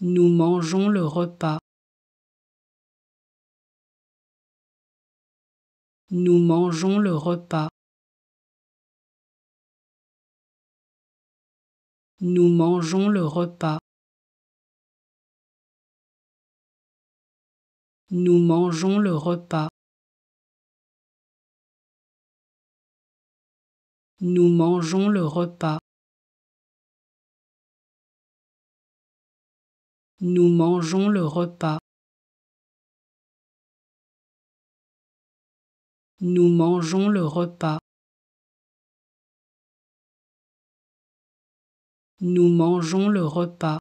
Nous mangeons le repas. Nous mangeons le repas. Nous mangeons le repas. Nous mangeons le repas. Nous mangeons le repas. Nous mangeons le repas. Nous mangeons le repas. Nous mangeons le repas.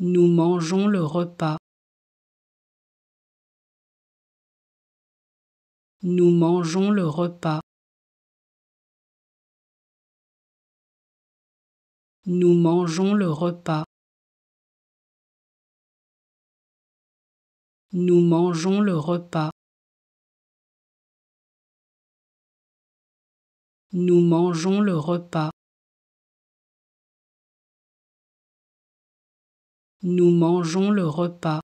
Nous mangeons le repas. Nous mangeons le repas. nous mangeons le repas. Nous mangeons le repas. Nous mangeons le repas. Nous mangeons le repas.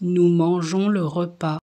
Nous mangeons le repas.